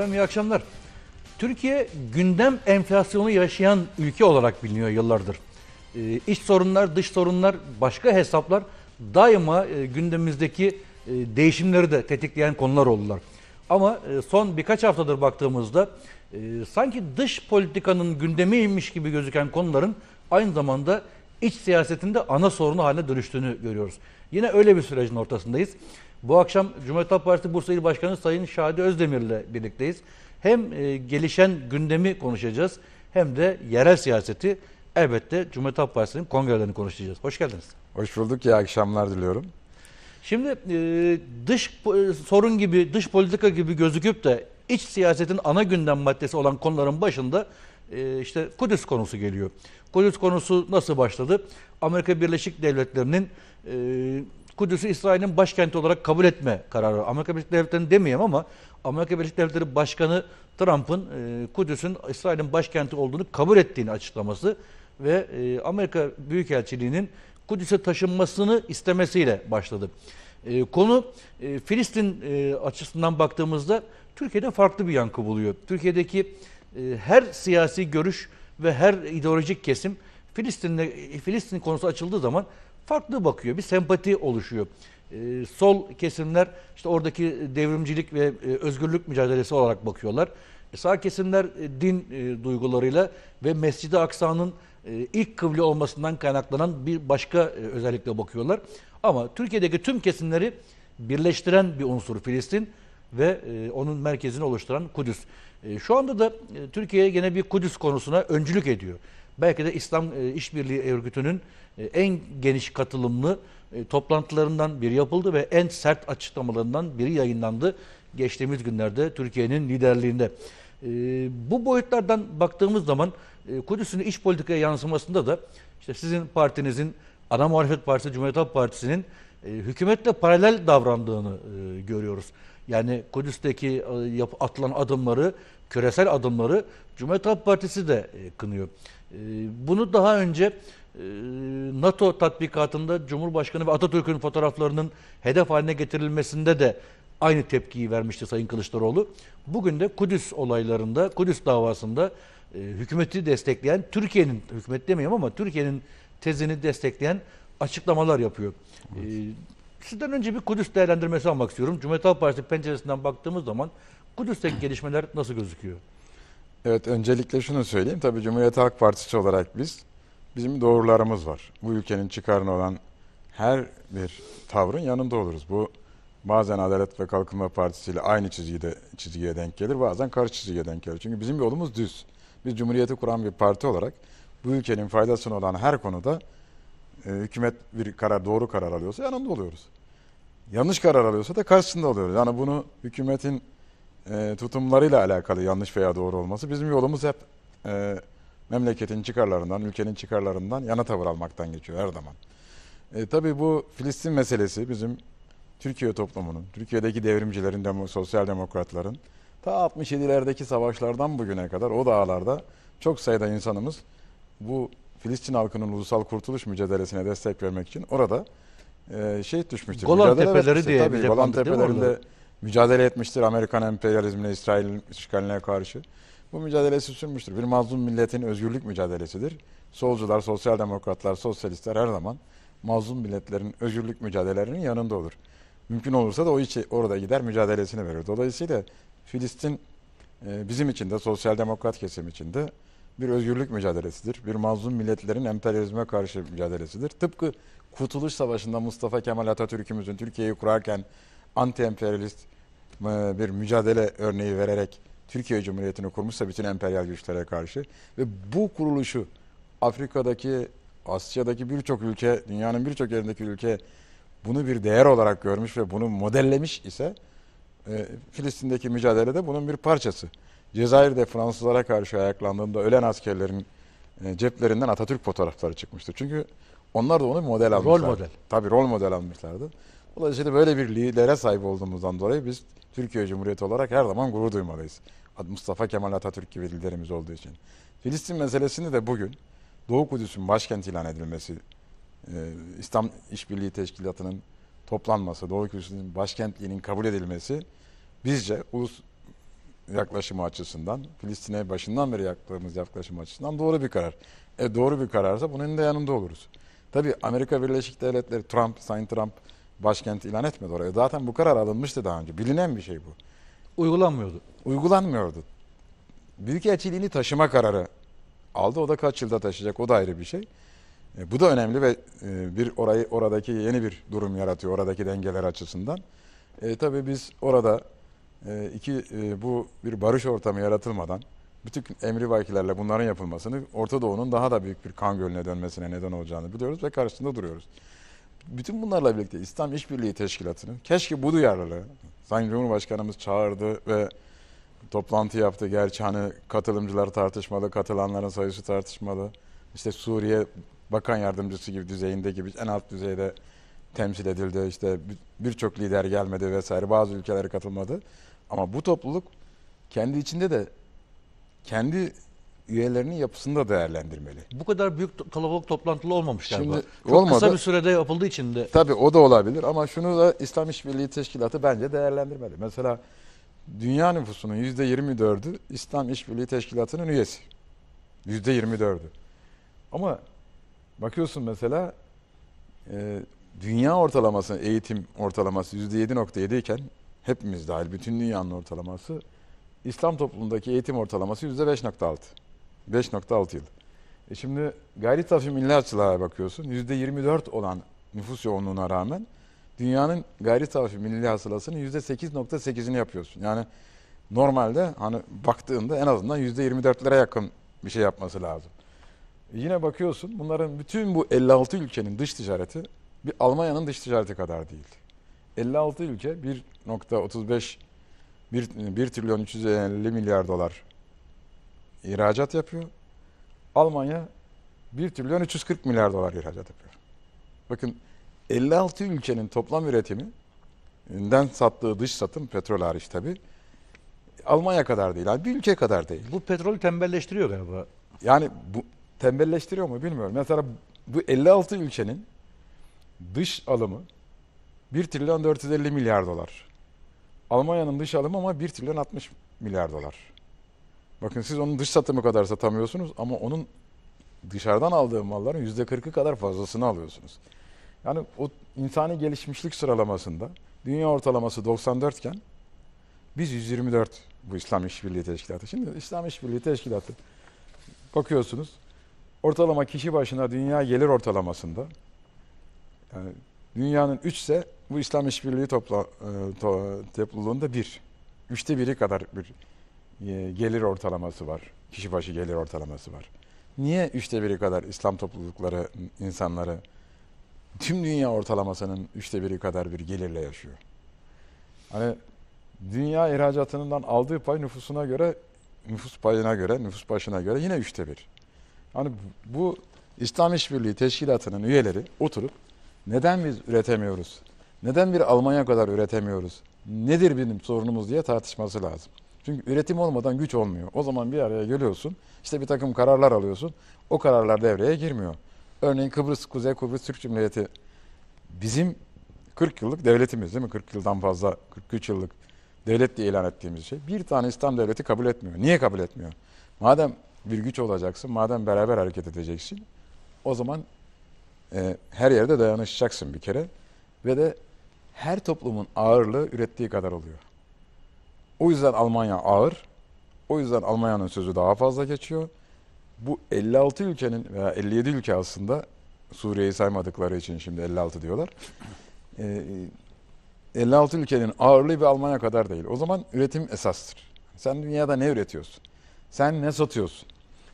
Efendim iyi akşamlar. Türkiye gündem enflasyonu yaşayan ülke olarak biliniyor yıllardır. Ee, iç sorunlar, dış sorunlar, başka hesaplar daima e, gündemimizdeki e, değişimleri de tetikleyen konular oldular. Ama e, son birkaç haftadır baktığımızda sanki dış politikanın gündemiymiş gibi gözüken konuların aynı zamanda iç siyasetinde ana sorunu haline dönüştüğünü görüyoruz. Yine öyle bir sürecin ortasındayız. Bu akşam Cumhuriyet Halk Partisi Bursa İl Başkanı Sayın Şadi Özdemir ile birlikteyiz. Hem e, gelişen gündemi konuşacağız hem de yerel siyaseti elbette Cumhuriyet Halk Partisi'nin kongrelerini konuşacağız. Hoş geldiniz. Hoş bulduk. İyi akşamlar diliyorum. Şimdi e, dış e, sorun gibi, dış politika gibi gözüküp de iç siyasetin ana gündem maddesi olan konuların başında e, işte Kudüs konusu geliyor. Kudüs konusu nasıl başladı? Amerika Birleşik Devletleri'nin e, Kudüs'ü İsrail'in başkenti olarak kabul etme kararı. Amerika Birleşik Devletleri demeyeyim ama Amerika Birleşik Devletleri Başkanı Trump'ın e, Kudüs'ün İsrail'in başkenti olduğunu kabul ettiğini açıklaması ve e, Amerika Büyükelçiliği'nin Kudüs'e taşınmasını istemesiyle başladı. E, konu e, Filistin e, açısından baktığımızda Türkiye'de farklı bir yankı buluyor. Türkiye'deki e, her siyasi görüş ve her ideolojik kesim Filistin'le Filistin konusu açıldığı zaman farklı bakıyor. Bir sempati oluşuyor. Ee, sol kesimler işte oradaki devrimcilik ve e, özgürlük mücadelesi olarak bakıyorlar. E, sağ kesimler e, din e, duygularıyla ve Mescid-i Aksa'nın e, ilk kıble olmasından kaynaklanan bir başka e, özellikle bakıyorlar. Ama Türkiye'deki tüm kesimleri birleştiren bir unsur Filistin ve e, onun merkezini oluşturan Kudüs. E, şu anda da e, Türkiye gene bir Kudüs konusuna öncülük ediyor. Belki de İslam e, İşbirliği Örgütü'nün e, en geniş katılımlı e, toplantılarından biri yapıldı ve en sert açıklamalarından biri yayınlandı geçtiğimiz günlerde Türkiye'nin liderliğinde. E, bu boyutlardan baktığımız zaman Kudüs'ün iç politikaya yansımasında da işte sizin partinizin ana muhalefet partisi Cumhuriyet Halk Partisi'nin hükümetle paralel davrandığını görüyoruz. Yani Kudüs'teki atılan adımları, küresel adımları Cumhuriyet Halk Partisi de kınıyor. Bunu daha önce ee, NATO tatbikatında Cumhurbaşkanı ve Atatürk'ün fotoğraflarının hedef haline getirilmesinde de aynı tepkiyi vermişti Sayın Kılıçdaroğlu. Bugün de Kudüs olaylarında, Kudüs davasında e, hükümeti destekleyen, Türkiye'nin, hükümet demeyeyim ama Türkiye'nin tezini destekleyen açıklamalar yapıyor. Evet. Ee, sizden önce bir Kudüs değerlendirmesi almak istiyorum. Cumhuriyet Halk Partisi penceresinden baktığımız zaman Kudüs'teki gelişmeler nasıl gözüküyor? Evet öncelikle şunu söyleyeyim. Tabii Cumhuriyet Halk Partisi olarak biz bizim doğrularımız var. Bu ülkenin çıkarına olan her bir tavrın yanında oluruz. Bu bazen Adalet ve Kalkınma Partisi ile aynı çizgide çizgiye denk gelir, bazen karşı çizgiye denk gelir. Çünkü bizim yolumuz düz. Biz Cumhuriyeti kuran bir parti olarak bu ülkenin faydasına olan her konuda e, hükümet bir karar, doğru karar alıyorsa yanında oluyoruz. Yanlış karar alıyorsa da karşısında oluyoruz. Yani bunu hükümetin e, tutumlarıyla alakalı yanlış veya doğru olması bizim yolumuz hep e, memleketin çıkarlarından, ülkenin çıkarlarından yana tavır almaktan geçiyor her zaman. E, tabii bu Filistin meselesi bizim Türkiye toplumunun, Türkiye'deki devrimcilerin, demo, sosyal demokratların ta 67'lerdeki savaşlardan bugüne kadar o dağlarda çok sayıda insanımız bu Filistin halkının ulusal kurtuluş mücadelesine destek vermek için orada e, şehit düşmüştür. Golan mücadele Tepeleri diye tabii, Golan Tepelerinde mücadele etmiştir Amerikan emperyalizmine, İsrail işgaline karşı. Bu mücadelesi sürmüştür. Bir mazlum milletin özgürlük mücadelesidir. Solcular, sosyal demokratlar, sosyalistler her zaman mazlum milletlerin özgürlük mücadelelerinin yanında olur. Mümkün olursa da o içi orada gider mücadelesini verir. Dolayısıyla Filistin e, bizim için de sosyal demokrat kesim için de bir özgürlük mücadelesidir. Bir mazlum milletlerin emperyalizme karşı mücadelesidir. Tıpkı Kurtuluş Savaşı'nda Mustafa Kemal Atatürk'ümüzün Türkiye'yi kurarken anti-emperyalist e, bir mücadele örneği vererek Türkiye Cumhuriyeti'ni kurmuşsa bütün emperyal güçlere karşı ve bu kuruluşu Afrika'daki, Asya'daki birçok ülke, dünyanın birçok yerindeki ülke bunu bir değer olarak görmüş ve bunu modellemiş ise e, Filistin'deki mücadele de bunun bir parçası. Cezayir'de Fransızlara karşı ayaklandığında ölen askerlerin e, ceplerinden Atatürk fotoğrafları çıkmıştı. Çünkü onlar da onu model almışlardı. Rol model. Tabii rol model almışlardı. Dolayısıyla böyle bir lidere sahip olduğumuzdan dolayı biz Türkiye Cumhuriyeti olarak her zaman gurur duymalıyız. Mustafa Kemal Atatürk gibi liderimiz olduğu için. Filistin meselesini de bugün Doğu Kudüs'ün başkent ilan edilmesi, e, İslam İşbirliği Teşkilatı'nın toplanması, Doğu Kudüs'ün başkentliğinin kabul edilmesi bizce ulus yaklaşımı açısından, Filistin'e başından beri yaptığımız yaklaşım açısından doğru bir karar. E doğru bir kararsa bunun da yanında oluruz. Tabii Amerika Birleşik Devletleri Trump, Sayın Trump başkent ilan etmedi oraya. Zaten bu karar alınmıştı daha önce. Bilinen bir şey bu. Uygulanmıyordu. Uygulanmıyordu. Büyükelçiliğini taşıma kararı aldı. O da kaç yılda taşıyacak o da ayrı bir şey. E, bu da önemli ve e, bir orayı oradaki yeni bir durum yaratıyor oradaki dengeler açısından. E, tabii biz orada e, iki e, bu bir barış ortamı yaratılmadan bütün emri vakilerle bunların yapılmasını Orta Doğu'nun daha da büyük bir kan gölüne dönmesine neden olacağını biliyoruz ve karşısında duruyoruz bütün bunlarla birlikte İslam İşbirliği Teşkilatı'nın keşke bu duyarlılığı Sayın Cumhurbaşkanımız çağırdı ve toplantı yaptı. Gerçi hani katılımcılar tartışmalı, katılanların sayısı tartışmalı. İşte Suriye Bakan Yardımcısı gibi düzeyinde gibi en alt düzeyde temsil edildi. İşte birçok lider gelmedi vesaire. Bazı ülkeler katılmadı. Ama bu topluluk kendi içinde de kendi üyelerinin yapısını da değerlendirmeli. Bu kadar büyük kalabalık toplantılı olmamış Şimdi Çok olmadı. kısa bir sürede yapıldığı için de. Tabii o da olabilir ama şunu da İslam İşbirliği Teşkilatı bence değerlendirmeli. Mesela dünya nüfusunun %24'ü İslam İşbirliği Teşkilatı'nın üyesi. %24'ü. Ama bakıyorsun mesela e, dünya ortalaması, eğitim ortalaması %7.7 iken hepimiz dahil bütün dünyanın ortalaması İslam toplumundaki eğitim ortalaması %5.6. 5.6 yıl. E şimdi gayri tafi milli açılığa bakıyorsun. %24 olan nüfus yoğunluğuna rağmen dünyanın gayri tafi milli hasılasının %8.8'ini yapıyorsun. Yani normalde hani baktığında en azından %24'lere yakın bir şey yapması lazım. E yine bakıyorsun bunların bütün bu 56 ülkenin dış ticareti bir Almanya'nın dış ticareti kadar değil. 56 ülke 1.35 1, 1 trilyon 350 milyar dolar ihracat yapıyor. Almanya 1 trilyon 340 milyar dolar ihracat yapıyor. Bakın 56 ülkenin toplam üretimi ünden sattığı dış satım petrol hariç tabi Almanya kadar değil. bir ülke kadar değil. Bu petrolü tembelleştiriyor galiba. Yani bu tembelleştiriyor mu bilmiyorum. Mesela bu 56 ülkenin dış alımı 1 trilyon 450 milyar dolar. Almanya'nın dış alımı ama 1 trilyon 60 milyar dolar. Bakın siz onun dış satımı kadar satamıyorsunuz ama onun dışarıdan aldığı malların yüzde %40'ı kadar fazlasını alıyorsunuz. Yani o insani gelişmişlik sıralamasında dünya ortalaması 94 iken biz 124 bu İslam İşbirliği Teşkilatı. Şimdi İslam İşbirliği Teşkilatı bakıyorsunuz ortalama kişi başına dünya gelir ortalamasında yani dünyanın 3 ise bu İslam İşbirliği topla, e, topluluğunda 1. Üçte biri kadar bir ee, gelir ortalaması var. Kişi başı gelir ortalaması var. Niye üçte biri kadar İslam toplulukları, insanları tüm dünya ortalamasının üçte biri kadar bir gelirle yaşıyor? Hani dünya ihracatından aldığı pay nüfusuna göre, nüfus payına göre, nüfus başına göre yine üçte bir. Hani bu İslam İşbirliği Teşkilatı'nın üyeleri oturup neden biz üretemiyoruz? Neden bir Almanya kadar üretemiyoruz? Nedir benim sorunumuz diye tartışması lazım. Çünkü üretim olmadan güç olmuyor. O zaman bir araya geliyorsun. işte bir takım kararlar alıyorsun. O kararlar devreye girmiyor. Örneğin Kıbrıs, Kuzey Kıbrıs Türk Cumhuriyeti bizim 40 yıllık devletimiz değil mi? 40 yıldan fazla, 43 yıllık devlet diye ilan ettiğimiz şey. Bir tane İslam devleti kabul etmiyor. Niye kabul etmiyor? Madem bir güç olacaksın, madem beraber hareket edeceksin, o zaman e, her yerde dayanışacaksın bir kere. Ve de her toplumun ağırlığı ürettiği kadar oluyor. O yüzden Almanya ağır. O yüzden Almanya'nın sözü daha fazla geçiyor. Bu 56 ülkenin veya 57 ülke aslında Suriye'yi saymadıkları için şimdi 56 diyorlar. E, ee, 56 ülkenin ağırlığı bir Almanya kadar değil. O zaman üretim esastır. Sen dünyada ne üretiyorsun? Sen ne satıyorsun?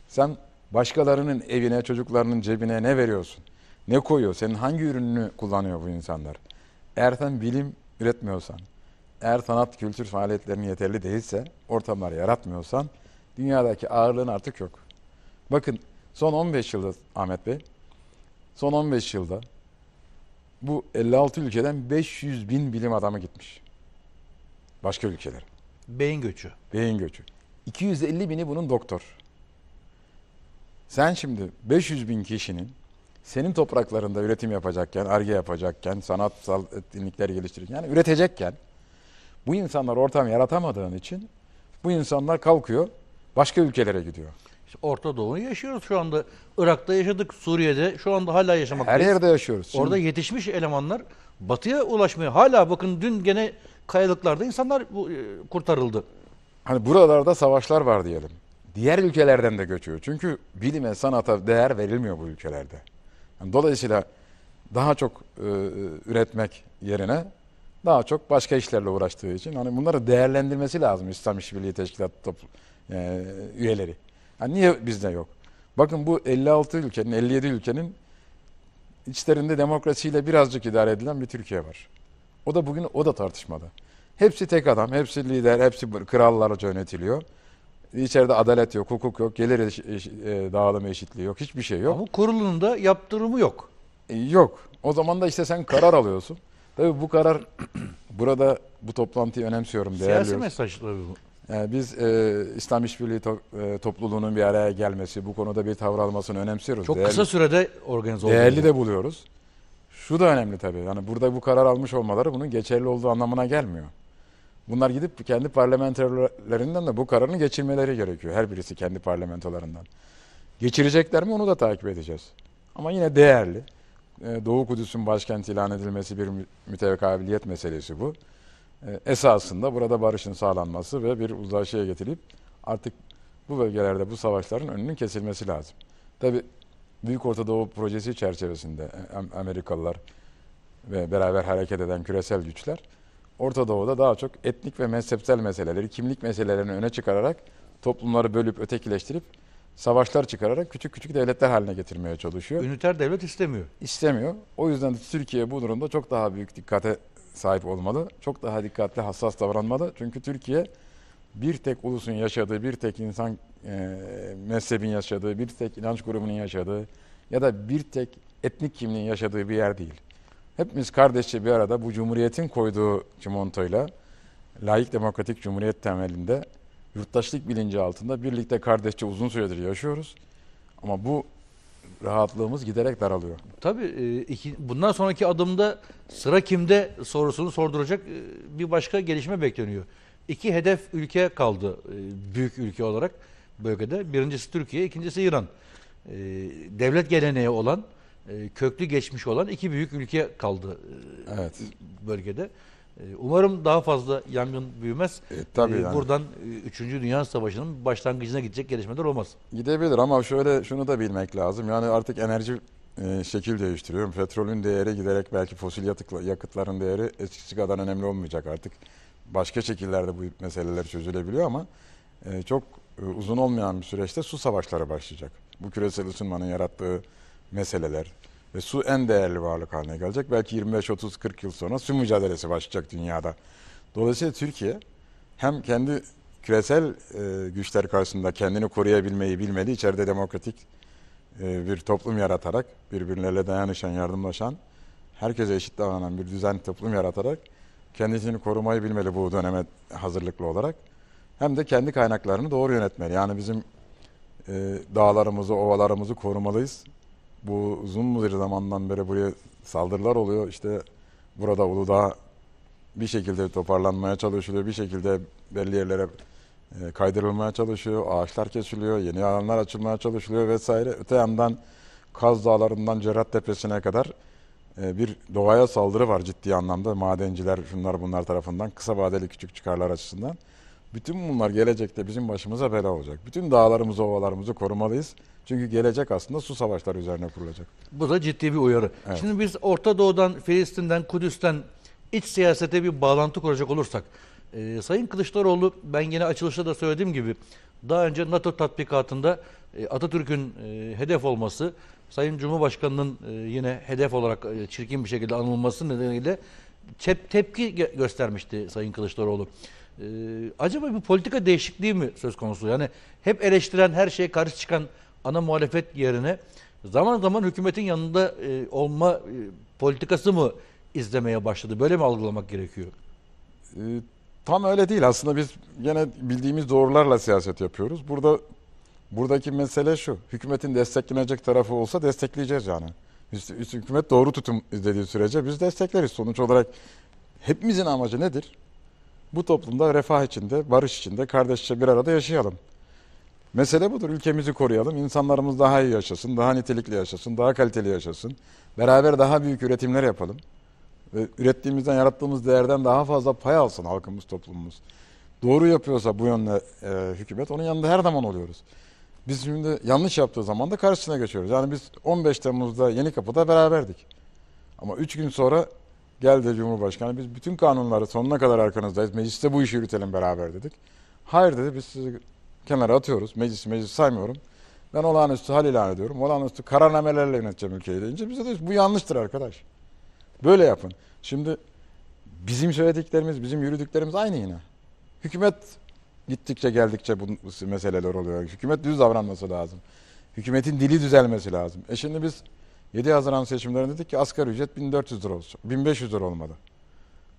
Sen başkalarının evine, çocuklarının cebine ne veriyorsun? Ne koyuyor? Senin hangi ürününü kullanıyor bu insanlar? Eğer sen bilim üretmiyorsan, eğer sanat kültür faaliyetlerin yeterli değilse, ortamlar yaratmıyorsan dünyadaki ağırlığın artık yok. Bakın son 15 yılda Ahmet Bey, son 15 yılda bu 56 ülkeden 500 bin bilim adamı gitmiş. Başka ülkeler. Beyin göçü. Beyin göçü. 250 bini bunun doktor. Sen şimdi 500 bin kişinin senin topraklarında üretim yapacakken, arge yapacakken, sanatsal etkinlikler geliştirirken, yani üretecekken bu insanlar ortam yaratamadığın için bu insanlar kalkıyor başka ülkelere gidiyor. İşte Orta Doğu'yu yaşıyoruz şu anda. Irak'ta yaşadık, Suriye'de şu anda hala yaşamaktayız. Her yerde yaşıyoruz. Şimdi. Orada yetişmiş elemanlar batıya ulaşmıyor. Hala bakın dün gene kayalıklarda insanlar bu, e, kurtarıldı. Hani buralarda savaşlar var diyelim. Diğer ülkelerden de göçüyor. Çünkü bilime, sanata değer verilmiyor bu ülkelerde. Yani dolayısıyla daha çok e, e üretmek yerine daha çok başka işlerle uğraştığı için hani bunları değerlendirmesi lazım İslam İşbirliği Teşkilatı toplu, e, üyeleri. Yani niye bizde yok? Bakın bu 56 ülkenin, 57 ülkenin içlerinde demokrasiyle birazcık idare edilen bir Türkiye var. O da bugün o da tartışmada. Hepsi tek adam, hepsi lider, hepsi krallarca yönetiliyor. İçeride adalet yok, hukuk yok, gelir eş, eş, e, dağılımı eşitliği yok, hiçbir şey yok. Ama kurulunda yaptırımı yok. E, yok. O zaman da işte sen karar alıyorsun. Tabii bu karar burada bu toplantıyı önemsiyorum. değerli. Siyasi mesaj bu. Yani biz e, İslam İşbirliği to, e, topluluğunun bir araya gelmesi, bu konuda bir tavır almasını önemsiyoruz. Çok değerli, kısa sürede organize oldu. Değerli de buluyoruz. Şu da önemli tabii. Yani burada bu karar almış olmaları bunun geçerli olduğu anlamına gelmiyor. Bunlar gidip kendi parlamenterlerinden de bu kararını geçirmeleri gerekiyor. Her birisi kendi parlamentolarından. Geçirecekler mi onu da takip edeceğiz. Ama yine değerli. E, Doğu Kudüs'ün başkenti ilan edilmesi bir mütevekabiliyet meselesi bu. E, esasında burada barışın sağlanması ve bir uzlaşıya getirip artık bu bölgelerde bu savaşların önünün kesilmesi lazım. Tabi Büyük Orta Doğu projesi çerçevesinde e, Amerikalılar ve beraber hareket eden küresel güçler Orta Doğu'da daha çok etnik ve mezhepsel meseleleri, kimlik meselelerini öne çıkararak toplumları bölüp ötekileştirip savaşlar çıkararak küçük küçük devletler haline getirmeye çalışıyor. Üniter devlet istemiyor. İstemiyor. O yüzden Türkiye bu durumda çok daha büyük dikkate sahip olmalı. Çok daha dikkatli, hassas davranmalı. Çünkü Türkiye bir tek ulusun yaşadığı, bir tek insan e, mezhebin yaşadığı, bir tek inanç grubunun yaşadığı ya da bir tek etnik kimliğin yaşadığı bir yer değil. Hepimiz kardeşçe bir arada bu cumhuriyetin koyduğu cimontoyla layık demokratik cumhuriyet temelinde yurttaşlık bilinci altında birlikte kardeşçe uzun süredir yaşıyoruz. Ama bu rahatlığımız giderek daralıyor. Tabii e, iki, bundan sonraki adımda sıra kimde sorusunu sorduracak e, bir başka gelişme bekleniyor. İki hedef ülke kaldı e, büyük ülke olarak bölgede. Birincisi Türkiye, ikincisi İran. Devlet geleneği olan, köklü geçmiş olan iki büyük ülke kaldı evet. bölgede. E, umarım daha fazla yangın büyümez. E, tabii e, yani. Buradan 3. E, Dünya Savaşı'nın başlangıcına gidecek gelişmeler olmaz. Gidebilir ama şöyle şunu da bilmek lazım. Yani artık enerji şekil değiştiriyor. Petrolün değeri giderek belki fosil yakıtların değeri eskisi kadar önemli olmayacak artık. Başka şekillerde bu meseleler çözülebiliyor ama çok uzun olmayan bir süreçte su savaşları başlayacak. Bu küresel ısınmanın yarattığı meseleler, ve su en değerli varlık haline gelecek. Belki 25-30-40 yıl sonra su mücadelesi başlayacak dünyada. Dolayısıyla Türkiye hem kendi küresel e, güçler karşısında kendini koruyabilmeyi bilmeli, içeride demokratik e, bir toplum yaratarak, birbirleriyle dayanışan, yardımlaşan, herkese eşit davranan bir düzen toplum yaratarak kendisini korumayı bilmeli bu döneme hazırlıklı olarak. Hem de kendi kaynaklarını doğru yönetmeli. Yani bizim e, dağlarımızı, ovalarımızı korumalıyız bu uzun bir zamandan beri buraya saldırılar oluyor. İşte burada Uludağ bir şekilde toparlanmaya çalışılıyor. Bir şekilde belli yerlere e, kaydırılmaya çalışıyor. Ağaçlar kesiliyor, yeni alanlar açılmaya çalışılıyor vesaire. Öte yandan Kaz Dağları'ndan cerrah Tepesi'ne kadar e, bir doğaya saldırı var ciddi anlamda. Madenciler şunlar bunlar tarafından kısa vadeli küçük çıkarlar açısından. Bütün bunlar gelecekte bizim başımıza bela olacak. Bütün dağlarımızı, ovalarımızı korumalıyız. Çünkü gelecek aslında su savaşları üzerine kurulacak. Bu da ciddi bir uyarı. Evet. Şimdi biz Orta Doğu'dan, Filistin'den, Kudüs'ten iç siyasete bir bağlantı kuracak olursak, e, Sayın Kılıçdaroğlu ben yine açılışta da söylediğim gibi daha önce NATO tatbikatında e, Atatürk'ün e, hedef olması, Sayın Cumhurbaşkanı'nın e, yine hedef olarak e, çirkin bir şekilde anılması nedeniyle tep tepki göstermişti Sayın Kılıçdaroğlu. Ee, acaba bir politika değişikliği mi söz konusu? Yani hep eleştiren, her şeye karşı çıkan ana muhalefet yerine zaman zaman hükümetin yanında e, olma e, politikası mı izlemeye başladı? Böyle mi algılamak gerekiyor? E, tam öyle değil. Aslında biz yine bildiğimiz doğrularla siyaset yapıyoruz. Burada buradaki mesele şu. Hükümetin desteklenecek tarafı olsa destekleyeceğiz yani. Hükümet doğru tutum izlediği sürece biz destekleriz. Sonuç olarak hepimizin amacı nedir? Bu toplumda refah içinde, barış içinde, kardeşçe bir arada yaşayalım. Mesele budur. Ülkemizi koruyalım. İnsanlarımız daha iyi yaşasın, daha nitelikli yaşasın, daha kaliteli yaşasın. Beraber daha büyük üretimler yapalım. Ve ürettiğimizden, yarattığımız değerden daha fazla pay alsın halkımız, toplumumuz. Doğru yapıyorsa bu yönde e, hükümet, onun yanında her zaman oluyoruz. Biz şimdi yanlış yaptığı zaman da karşısına geçiyoruz. Yani biz 15 Temmuz'da Yeni Kapı'da beraberdik. Ama 3 gün sonra geldi Cumhurbaşkanı biz bütün kanunları sonuna kadar arkanızdayız. Mecliste bu işi yürütelim beraber dedik. Hayır dedi biz sizi kenara atıyoruz. Meclisi meclis saymıyorum. Ben olağanüstü hal ilan ediyorum. Olağanüstü kararnamelerle yöneteceğim ülkeyi deyince bize de bu yanlıştır arkadaş. Böyle yapın. Şimdi bizim söylediklerimiz, bizim yürüdüklerimiz aynı yine. Hükümet gittikçe geldikçe bu meseleler oluyor. Hükümet düz davranması lazım. Hükümetin dili düzelmesi lazım. E şimdi biz 7 Haziran seçimlerinde dedik ki asgari ücret 1400 lira olsun. 1500 lira olmalı.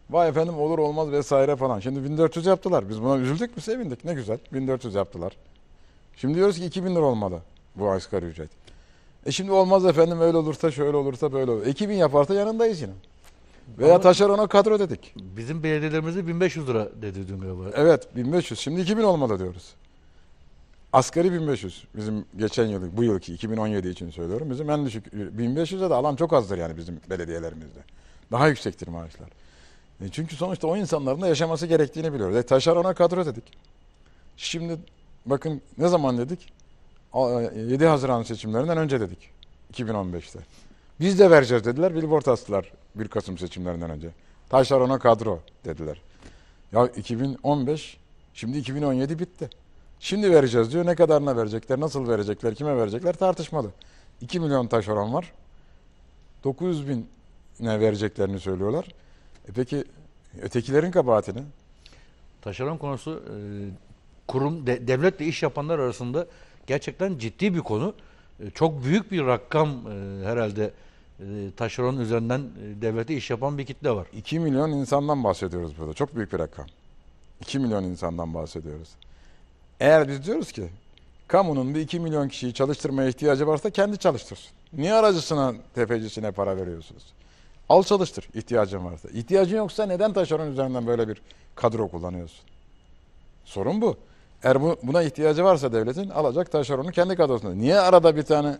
Vay efendim olur olmaz vesaire falan. Şimdi 1400 yaptılar. Biz buna üzüldük mü sevindik. Ne güzel. 1400 yaptılar. Şimdi diyoruz ki 2000 lira olmalı bu asgari ücret. E şimdi olmaz efendim öyle olursa şöyle olursa böyle olur. 2000 yaparsa yanındayız yine. Veya Ama taşerona kadro dedik. Bizim belediyelerimizi 1500 lira dedi dün galiba. Evet 1500. Şimdi 2000 olmalı diyoruz. Asgari 1500 bizim geçen yıl, bu yılki 2017 için söylüyorum. Bizim en düşük 1500'e de alan çok azdır yani bizim belediyelerimizde. Daha yüksektir maaşlar. E, çünkü sonuçta o insanların da yaşaması gerektiğini biliyoruz. E taşerona kadro dedik. Şimdi bakın ne zaman dedik? 7 e, Haziran seçimlerinden önce dedik. 2015'te. Biz de vereceğiz dediler. Billboard astılar 1 Kasım seçimlerinden önce. Taşlar ona kadro dediler. Ya 2015 şimdi 2017 bitti. Şimdi vereceğiz diyor. Ne kadarına verecekler, nasıl verecekler, kime verecekler tartışmalı. 2 milyon taşeron var. 900 bin ne vereceklerini söylüyorlar. E peki ötekilerin kabahatini? Taşeron konusu e, kurum de, devletle iş yapanlar arasında gerçekten ciddi bir konu. E, çok büyük bir rakam e, herhalde taşeron üzerinden devlete iş yapan bir kitle var. 2 milyon insandan bahsediyoruz burada. Çok büyük bir rakam. 2 milyon insandan bahsediyoruz. Eğer biz diyoruz ki kamunun bir 2 milyon kişiyi çalıştırmaya ihtiyacı varsa kendi çalıştır. Niye aracısına, tefecisine para veriyorsunuz? Al çalıştır ihtiyacın varsa. İhtiyacın yoksa neden taşeron üzerinden böyle bir kadro kullanıyorsun? Sorun bu. Eğer bu, buna ihtiyacı varsa devletin alacak taşeronu kendi kadrosunda. Niye arada bir tane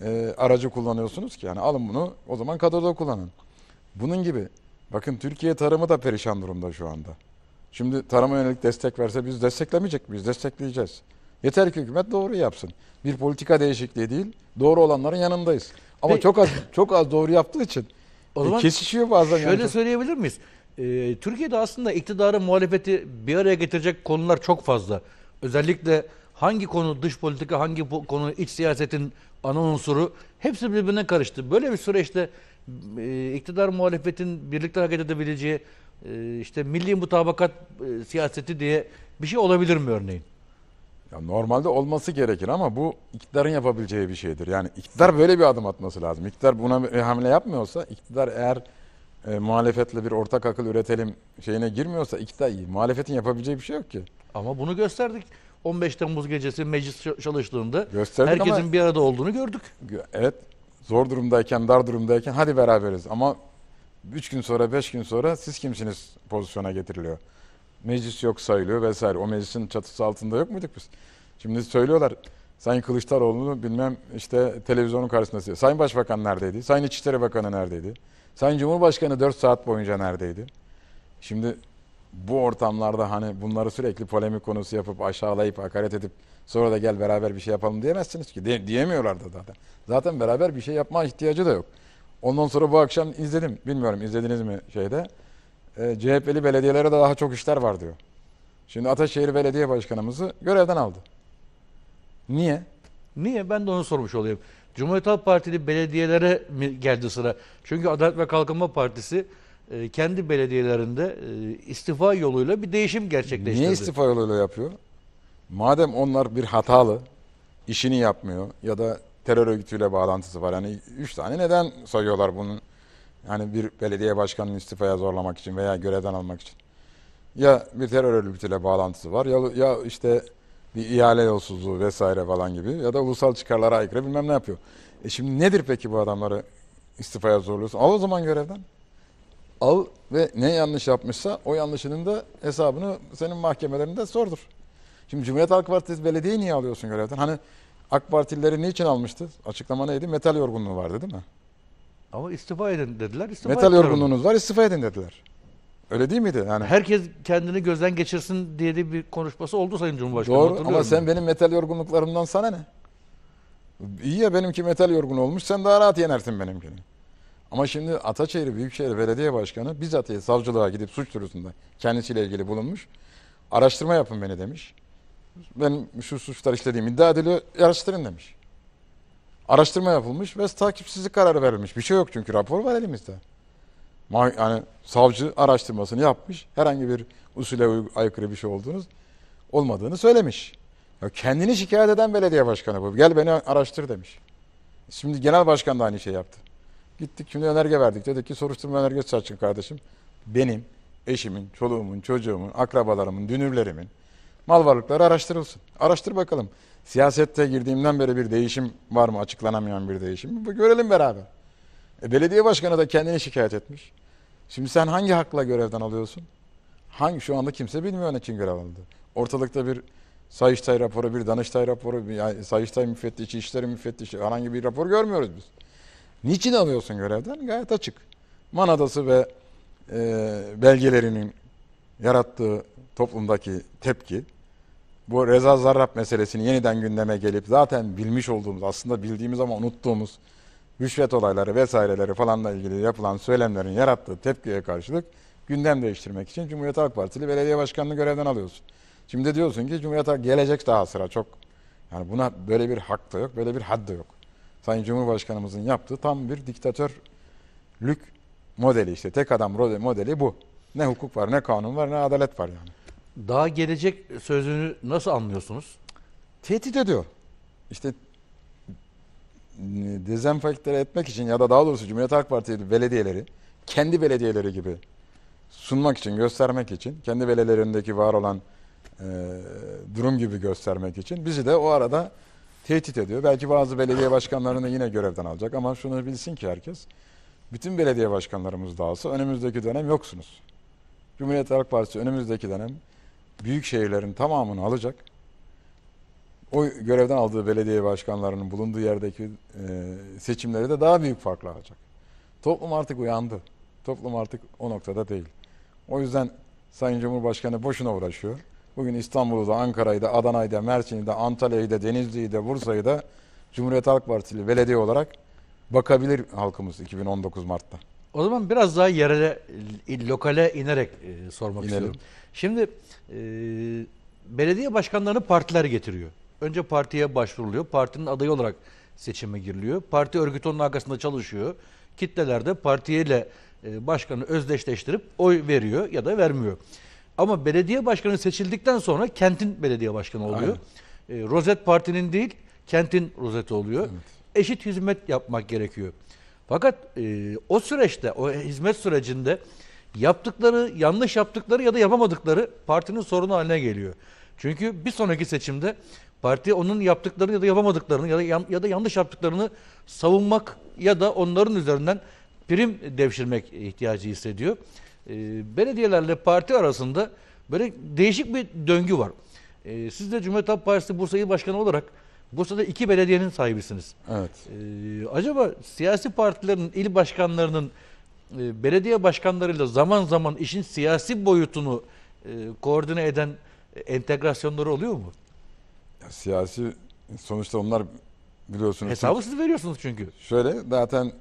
e, aracı kullanıyorsunuz ki? Yani alın bunu o zaman kadroda kullanın. Bunun gibi bakın Türkiye tarımı da perişan durumda şu anda. Şimdi tarıma yönelik destek verse biz desteklemeyecek miyiz? Destekleyeceğiz. Yeter ki hükümet doğru yapsın. Bir politika değişikliği değil, doğru olanların yanındayız. Ama Peki. çok az çok az doğru yaptığı için o zaman kesişiyor bazen. Şöyle yani. söyleyebilir miyiz? Ee, Türkiye'de aslında iktidarı muhalefeti bir araya getirecek konular çok fazla. Özellikle hangi konu dış politika, hangi konu iç siyasetin ana unsuru hepsi birbirine karıştı. Böyle bir süreçte e, iktidar muhalefetin birlikte hareket edebileceği e, işte milli mutabakat e, siyaseti diye bir şey olabilir mi örneğin? Ya normalde olması gerekir ama bu iktidarın yapabileceği bir şeydir. Yani iktidar böyle bir adım atması lazım. İktidar buna bir hamle yapmıyorsa, iktidar eğer e, muhalefetle bir ortak akıl üretelim şeyine girmiyorsa iktidar muhalefetin yapabileceği bir şey yok ki. Ama bunu gösterdik. 15 Temmuz gecesi meclis çalıştığında gösterdik herkesin ama, bir arada olduğunu gördük. Evet. Zor durumdayken, dar durumdayken hadi beraberiz ama 3 gün sonra, 5 gün sonra siz kimsiniz pozisyona getiriliyor meclis yok sayılıyor vesaire. O meclisin çatısı altında yok muyduk biz? Şimdi söylüyorlar Sayın Kılıçdaroğlu'nu bilmem işte televizyonun karşısında. Sayın Başbakan neredeydi? Sayın İçişleri Bakanı neredeydi? Sayın Cumhurbaşkanı 4 saat boyunca neredeydi? Şimdi bu ortamlarda hani bunları sürekli polemik konusu yapıp aşağılayıp hakaret edip sonra da gel beraber bir şey yapalım diyemezsiniz ki. De diyemiyorlar da zaten. Zaten beraber bir şey yapma ihtiyacı da yok. Ondan sonra bu akşam izledim. Bilmiyorum izlediniz mi şeyde e, CHP'li belediyelere de daha çok işler var diyor. Şimdi Ataşehir Belediye Başkanımızı görevden aldı. Niye? Niye? Ben de onu sormuş olayım. Cumhuriyet Halk Partili belediyelere mi geldi sıra? Çünkü Adalet ve Kalkınma Partisi e, kendi belediyelerinde e, istifa yoluyla bir değişim gerçekleştirdi. Niye istifa yoluyla yapıyor? Madem onlar bir hatalı, işini yapmıyor ya da terör örgütüyle bağlantısı var. Yani üç tane neden sayıyorlar bunun yani bir belediye başkanını istifaya zorlamak için veya görevden almak için. Ya bir terör örgütüyle bağlantısı var ya, ya işte bir ihale yolsuzluğu vesaire falan gibi ya da ulusal çıkarlara aykırı bilmem ne yapıyor. E şimdi nedir peki bu adamları istifaya zorluyorsun? Al o zaman görevden. Al ve ne yanlış yapmışsa o yanlışının da hesabını senin mahkemelerinde sordur. Şimdi Cumhuriyet Halk Partisi belediyeyi niye alıyorsun görevden? Hani AK Partilileri niçin almıştı? Açıklama neydi? Metal yorgunluğu vardı değil mi? Ama istifa edin dediler. Istifa Metal yorgunluğunuz var istifa edin dediler. Öyle değil miydi? Yani Herkes kendini gözden geçirsin diye de bir konuşması oldu Sayın Cumhurbaşkanı. doğru ama ben. sen benim metal yorgunluklarımdan sana ne? İyi ya benimki metal yorgun olmuş sen daha rahat yenersin benimkini. Ama şimdi Ataşehir Büyükşehir Belediye Başkanı bizatihi savcılığa gidip suç duyurusunda kendisiyle ilgili bulunmuş. Araştırma yapın beni demiş. Ben şu suçlar işlediğim iddia ediliyor araştırın demiş. Araştırma yapılmış ve takipsizlik kararı verilmiş. Bir şey yok çünkü rapor var elimizde. Yani savcı araştırmasını yapmış. Herhangi bir usule aykırı bir şey olduğunuz olmadığını söylemiş. Ya kendini şikayet eden belediye başkanı bu. Gel beni araştır demiş. Şimdi genel başkan da aynı şey yaptı. Gittik şimdi önerge verdik. Dedik ki soruşturma önergesi açın kardeşim. Benim, eşimin, çoluğumun, çocuğumun, akrabalarımın, dünürlerimin mal varlıkları araştırılsın. Araştır bakalım. Siyasette girdiğimden beri bir değişim var mı? Açıklanamayan bir değişim. Bu görelim beraber. E, belediye başkanı da kendini şikayet etmiş. Şimdi sen hangi hakla görevden alıyorsun? Hangi şu anda kimse bilmiyor ne için görev alındı. Ortalıkta bir Sayıştay raporu, bir Danıştay raporu, bir yani Sayıştay müfettişi, İşleri müfettişi herhangi bir rapor görmüyoruz biz. Niçin alıyorsun görevden? Gayet açık. Manadası ve e, belgelerinin yarattığı toplumdaki tepki, bu Reza Zarrab meselesini yeniden gündeme gelip zaten bilmiş olduğumuz aslında bildiğimiz ama unuttuğumuz rüşvet olayları vesaireleri falanla ilgili yapılan söylemlerin yarattığı tepkiye karşılık gündem değiştirmek için Cumhuriyet Halk Partili belediye başkanını görevden alıyorsun. Şimdi diyorsun ki Cumhuriyet Halk gelecek daha sıra çok. Yani buna böyle bir hak da yok, böyle bir had da yok. Sayın Cumhurbaşkanımızın yaptığı tam bir diktatörlük modeli işte. Tek adam modeli bu. Ne hukuk var, ne kanun var, ne adalet var yani daha gelecek sözünü nasıl anlıyorsunuz? Tehdit ediyor. İşte e, dezenfekte etmek için ya da daha doğrusu Cumhuriyet Halk Partisi belediyeleri kendi belediyeleri gibi sunmak için, göstermek için, kendi belediyelerindeki var olan e, durum gibi göstermek için bizi de o arada tehdit ediyor. Belki bazı belediye başkanlarını yine görevden alacak ama şunu bilsin ki herkes, bütün belediye başkanlarımız dağılsa önümüzdeki dönem yoksunuz. Cumhuriyet Halk Partisi önümüzdeki dönem büyük şehirlerin tamamını alacak. O görevden aldığı belediye başkanlarının bulunduğu yerdeki e, seçimleri de daha büyük farkla alacak. Toplum artık uyandı. Toplum artık o noktada değil. O yüzden Sayın Cumhurbaşkanı boşuna uğraşıyor. Bugün İstanbul'u da, Ankara'yı da, Adana'yı da, Mersin'i de, Antalya'yı da, Denizli'yi de, Bursa'yı da Cumhuriyet Halk Partili belediye olarak bakabilir halkımız 2019 Mart'ta. O zaman biraz daha yerele, e, lokale inerek e, sormak İnelim. istiyorum. Şimdi e, belediye başkanlarını partiler getiriyor. Önce partiye başvuruluyor. Partinin adayı olarak seçime giriliyor. Parti örgütü onun arkasında çalışıyor. Kitlelerde partiyle e, başkanı özdeşleştirip oy veriyor ya da vermiyor. Ama belediye başkanı seçildikten sonra kentin belediye başkanı oluyor. E, rozet partinin değil, kentin rozeti oluyor. Evet. Eşit hizmet yapmak gerekiyor. Fakat e, o süreçte, o hizmet sürecinde yaptıkları, yanlış yaptıkları ya da yapamadıkları partinin sorunu haline geliyor. Çünkü bir sonraki seçimde parti onun yaptıklarını ya da yapamadıklarını ya da ya da yanlış yaptıklarını savunmak ya da onların üzerinden prim devşirmek ihtiyacı hissediyor. E, belediyelerle parti arasında böyle değişik bir döngü var. E, siz de Cumhuriyet Halk Partisi Bursa İl Başkanı olarak Bursa'da iki belediyenin sahibisiniz. Evet. Ee, acaba siyasi partilerin, il başkanlarının e, belediye başkanlarıyla zaman zaman işin siyasi boyutunu e, koordine eden e, entegrasyonları oluyor mu? Ya, siyasi sonuçta onlar biliyorsunuz. Hesabı siz veriyorsunuz çünkü. Şöyle zaten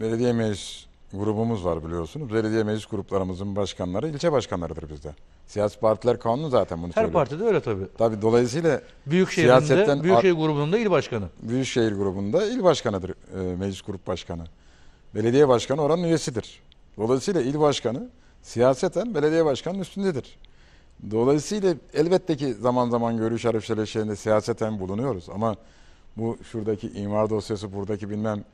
belediye meclis grubumuz var biliyorsunuz. Belediye meclis gruplarımızın başkanları ilçe başkanlarıdır bizde. Siyasi partiler kanunu zaten bunu Her söylüyor. partide öyle tabii. Tabii dolayısıyla Büyükşehir'in siyasetten de, Büyükşehir grubunun il başkanı. Büyükşehir grubunda il başkanıdır e, meclis grup başkanı. Belediye başkanı oranın üyesidir. Dolayısıyla il başkanı siyaseten belediye başkanının üstündedir. Dolayısıyla elbette ki zaman zaman görüş arifçeleşeğinde siyaseten bulunuyoruz ama bu şuradaki imar dosyası buradaki bilmem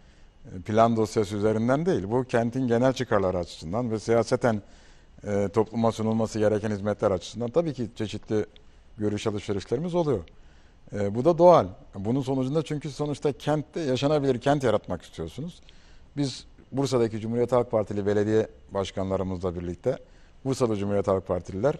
plan dosyası üzerinden değil. Bu kentin genel çıkarları açısından ve siyaseten e, topluma sunulması gereken hizmetler açısından tabii ki çeşitli görüş alışverişlerimiz oluyor. E, bu da doğal. Bunun sonucunda çünkü sonuçta kentte yaşanabilir kent yaratmak istiyorsunuz. Biz Bursa'daki Cumhuriyet Halk Partili belediye başkanlarımızla birlikte Bursalı Cumhuriyet Halk Partililer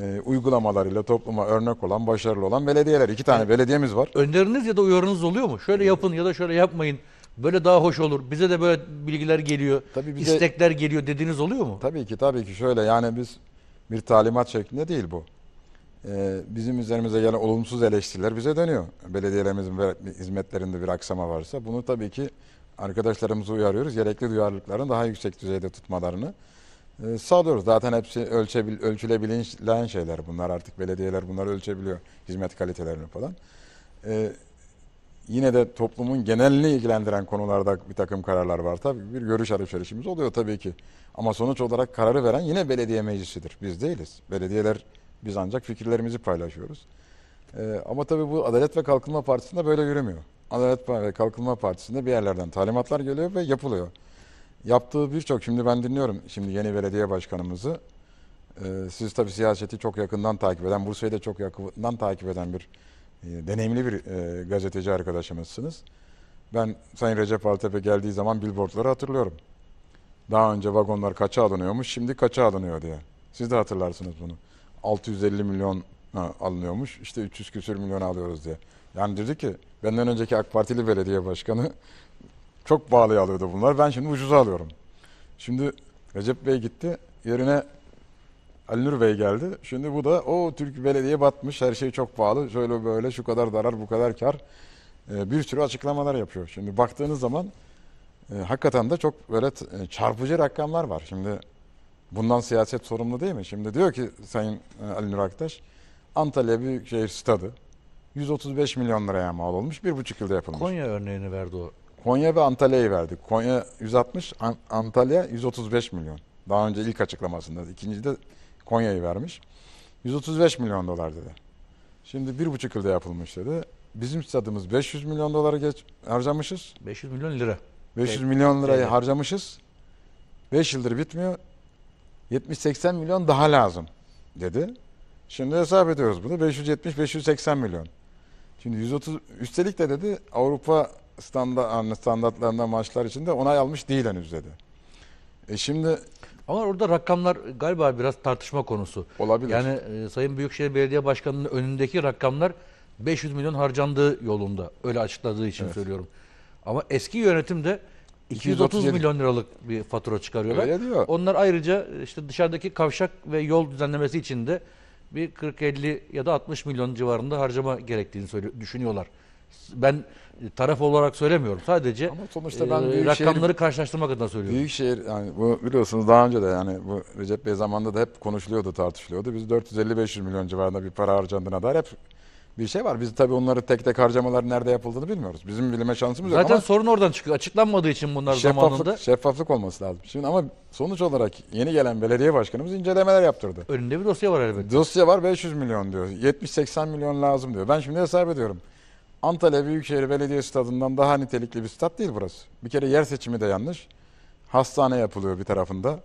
e, uygulamalarıyla topluma örnek olan, başarılı olan belediyeler. iki tane yani, belediyemiz var. Önderiniz ya da uyarınız oluyor mu? Şöyle yapın ya da şöyle yapmayın Böyle daha hoş olur. Bize de böyle bilgiler geliyor, tabii bize, istekler geliyor dediğiniz oluyor mu? Tabii ki tabii ki şöyle yani biz bir talimat şeklinde değil bu. Ee, bizim üzerimize gelen olumsuz eleştiriler bize dönüyor. Belediyelerimizin hizmetlerinde bir aksama varsa bunu tabii ki arkadaşlarımızı uyarıyoruz. Gerekli duyarlılıkların daha yüksek düzeyde tutmalarını e, sağlıyoruz. Zaten hepsi ölçebil, ölçülebilen şeyler bunlar artık belediyeler bunları ölçebiliyor hizmet kalitelerini falan. E, yine de toplumun genelini ilgilendiren konularda bir takım kararlar var. Tabii bir görüş alışverişimiz oluyor tabii ki. Ama sonuç olarak kararı veren yine belediye meclisidir. Biz değiliz. Belediyeler biz ancak fikirlerimizi paylaşıyoruz. Ee, ama tabii bu Adalet ve Kalkınma Partisi'nde böyle yürümüyor. Adalet ve Kalkınma Partisi'nde bir yerlerden talimatlar geliyor ve yapılıyor. Yaptığı birçok, şimdi ben dinliyorum şimdi yeni belediye başkanımızı. Ee, siz tabii siyaseti çok yakından takip eden, Bursa'yı da çok yakından takip eden bir ee, deneyimli bir e, gazeteci arkadaşımızsınız. Ben Sayın Recep Altepe geldiği zaman billboardları hatırlıyorum. Daha önce vagonlar kaça alınıyormuş, şimdi kaça alınıyor diye. Siz de hatırlarsınız bunu. 650 milyon ha, alınıyormuş, işte 300 küsür milyon alıyoruz diye. Yani dedi ki, benden önceki AK Partili belediye başkanı çok bağlıya alıyordu bunlar. Ben şimdi ucuza alıyorum. Şimdi Recep Bey gitti, yerine Alnur Bey geldi. Şimdi bu da o Türk belediye batmış her şey çok pahalı. Şöyle böyle şu kadar zarar bu kadar kar. E, bir sürü açıklamalar yapıyor. Şimdi baktığınız zaman e, hakikaten de çok böyle e, çarpıcı rakamlar var. Şimdi bundan siyaset sorumlu değil mi? Şimdi diyor ki Sayın e, Ali Nur Aktaş Antalya Büyükşehir Stadı 135 milyon liraya mal olmuş. bir buçuk yılda yapılmış. Konya örneğini verdi o. Konya ve Antalya'yı verdi. Konya 160, Antalya 135 milyon. Daha önce ilk açıklamasında. ikinci de Konya'yı vermiş. 135 milyon dolar dedi. Şimdi bir buçuk yılda yapılmış dedi. Bizim stadımız 500 milyon dolara geç, harcamışız. 500 milyon lira. 500 milyon lirayı harcamışız. 5 yıldır bitmiyor. 70-80 milyon daha lazım dedi. Şimdi hesap ediyoruz bunu. 570-580 milyon. Şimdi 130 üstelik de dedi Avrupa standart, standartlarında maçlar için de onay almış değil henüz dedi. E şimdi ama orada rakamlar galiba biraz tartışma konusu. Olabilir. Yani e, Sayın Büyükşehir Belediye Başkanı'nın önündeki rakamlar 500 milyon harcandığı yolunda. Öyle açıkladığı için evet. söylüyorum. Ama eski yönetimde 230 milyon liralık bir fatura çıkarıyorlar. Öyle diyor. Onlar ayrıca işte dışarıdaki kavşak ve yol düzenlemesi için de bir 40-50 ya da 60 milyon civarında harcama gerektiğini söylüyor, düşünüyorlar. Ben taraf olarak söylemiyorum. Sadece Ama sonuçta ben e, rakamları karşılaştırmak adına söylüyorum. Büyükşehir yani bu biliyorsunuz daha önce de yani bu Recep Bey zamanında da hep konuşuluyordu, tartışılıyordu. Biz 450-500 milyon civarında bir para harcandığına dair hep bir şey var. Biz tabii onları tek tek harcamalar nerede yapıldığını bilmiyoruz. Bizim bilme şansımız Zaten yok. Zaten sorun oradan çıkıyor. Açıklanmadığı için bunlar şeffaflık, zamanında. Şeffaflık olması lazım. Şimdi ama sonuç olarak yeni gelen belediye başkanımız incelemeler yaptırdı. Önünde bir dosya var elbette. Dosya var 500 milyon diyor. 70-80 milyon lazım diyor. Ben şimdi hesap ediyorum. Antalya Büyükşehir Belediye Stadı'ndan daha nitelikli bir stat değil burası. Bir kere yer seçimi de yanlış. Hastane yapılıyor bir tarafında.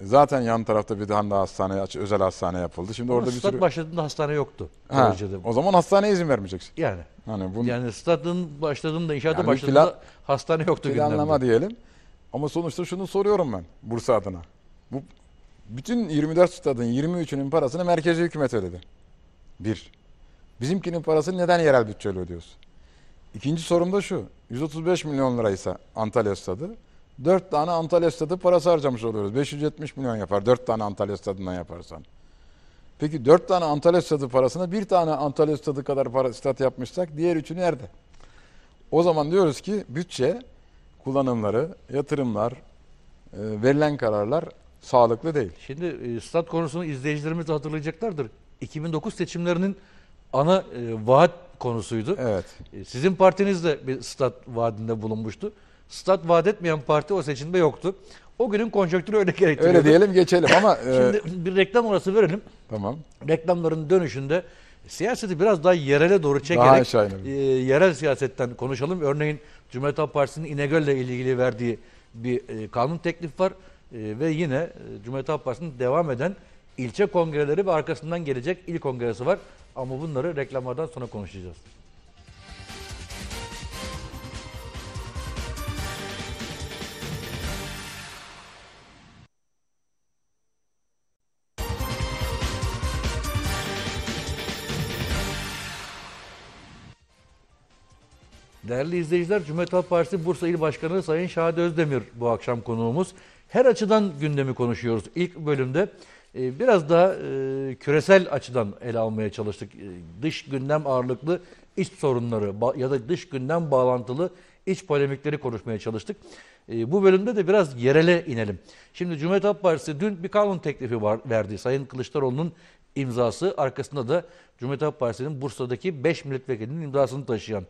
E, zaten yan tarafta bir daha hastane, özel hastane yapıldı. Şimdi Ama orada bir sürü... başladığında hastane yoktu. Ha, o zaman hastane izin vermeyeceksin. Yani. Hani bunu... Yani stadın başladığında, inşaata yani başladığında plan... hastane yoktu Planlama diyelim. Ama sonuçta şunu soruyorum ben Bursa adına. Bu bütün 24 stadın 23'ünün parasını merkezi hükümet ödedi. Bir. Bizimkinin parasını neden yerel bütçeyle ödüyoruz? İkinci sorum da şu. 135 milyon liraysa Antalya stadı. 4 tane Antalya stadı parası harcamış oluyoruz. 570 milyon yapar 4 tane Antalya stadından yaparsan. Peki 4 tane Antalya stadı parasına bir tane Antalya stadı kadar para, stat yapmışsak diğer üçü nerede? O zaman diyoruz ki bütçe kullanımları, yatırımlar, e, verilen kararlar sağlıklı değil. Şimdi e, stat konusunu izleyicilerimiz de hatırlayacaklardır. 2009 seçimlerinin ana e, vaat konusuydu. Evet. E, sizin partiniz de bir stat vaadinde bulunmuştu. Stat vaat etmeyen parti o seçimde yoktu. O günün konjonktürü öyle gerektiriyordu. Öyle diyelim geçelim ama... E... Şimdi bir reklam orası verelim. Tamam. Reklamların dönüşünde siyaseti biraz daha yerele doğru çekerek daha e, yerel siyasetten konuşalım. Örneğin Cumhuriyet Halk Partisi'nin İnegöl'le ilgili verdiği bir e, kanun teklifi var. E, ve yine e, Cumhuriyet Halk Partisi'nin devam eden ilçe kongreleri ve arkasından gelecek il kongresi var. Ama bunları reklamlardan sonra konuşacağız. Değerli izleyiciler, Cumhuriyet Halk Partisi Bursa İl Başkanı Sayın Şahade Özdemir bu akşam konuğumuz. Her açıdan gündemi konuşuyoruz. İlk bölümde ee, biraz daha e, küresel açıdan ele almaya çalıştık. Ee, dış gündem ağırlıklı iç sorunları ya da dış gündem bağlantılı iç polemikleri konuşmaya çalıştık. Ee, bu bölümde de biraz yerele inelim. Şimdi Cumhuriyet Halk Partisi dün bir kanun teklifi var, verdi. Sayın Kılıçdaroğlu'nun imzası arkasında da Cumhuriyet Halk Partisi'nin Bursa'daki 5 milletvekilinin imzasını taşıyan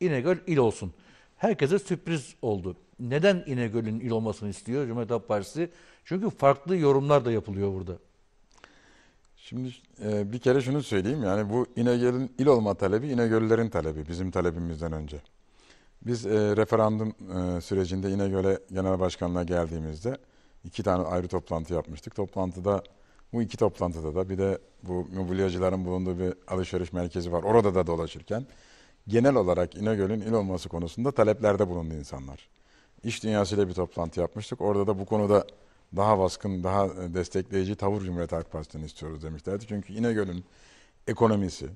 İnegöl il olsun. Herkese sürpriz oldu neden İnegöl'ün il olmasını istiyor Cumhuriyet Halk Partisi? Çünkü farklı yorumlar da yapılıyor burada. Şimdi e, bir kere şunu söyleyeyim yani bu İnegöl'ün il olma talebi İnegöl'lerin talebi bizim talebimizden önce. Biz e, referandum e, sürecinde İnegöl'e genel başkanlığa geldiğimizde iki tane ayrı toplantı yapmıştık. Toplantıda bu iki toplantıda da bir de bu mobilyacıların bulunduğu bir alışveriş merkezi var. Orada da dolaşırken genel olarak İnegöl'ün il olması konusunda taleplerde bulundu insanlar iş dünyasıyla bir toplantı yapmıştık. Orada da bu konuda daha baskın, daha destekleyici tavır Cumhuriyet Halk Partisi'ni istiyoruz demişlerdi. Çünkü İnegöl'ün ekonomisi,